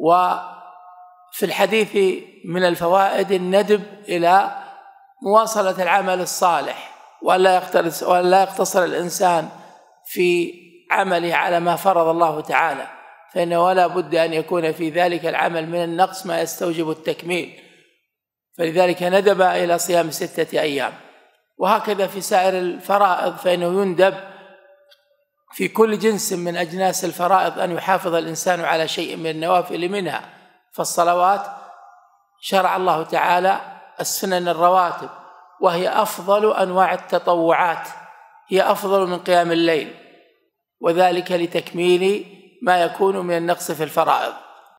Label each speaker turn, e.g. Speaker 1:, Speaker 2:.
Speaker 1: وفي الحديث من الفوائد الندب إلى مواصلة العمل الصالح ولا ولا يقتصر الإنسان في عمله على ما فرض الله تعالى فإنه ولا بد أن يكون في ذلك العمل من النقص ما يستوجب التكميل فلذلك ندب إلى صيام ستة أيام وهكذا في سائر الفرائض فإنه يندب في كل جنس من أجناس الفرائض أن يحافظ الإنسان على شيء من النوافل منها فالصلوات شرع الله تعالى السنن الرواتب وهي أفضل أنواع التطوعات هي أفضل من قيام الليل وذلك لتكميل ما يكون من النقص في الفرائض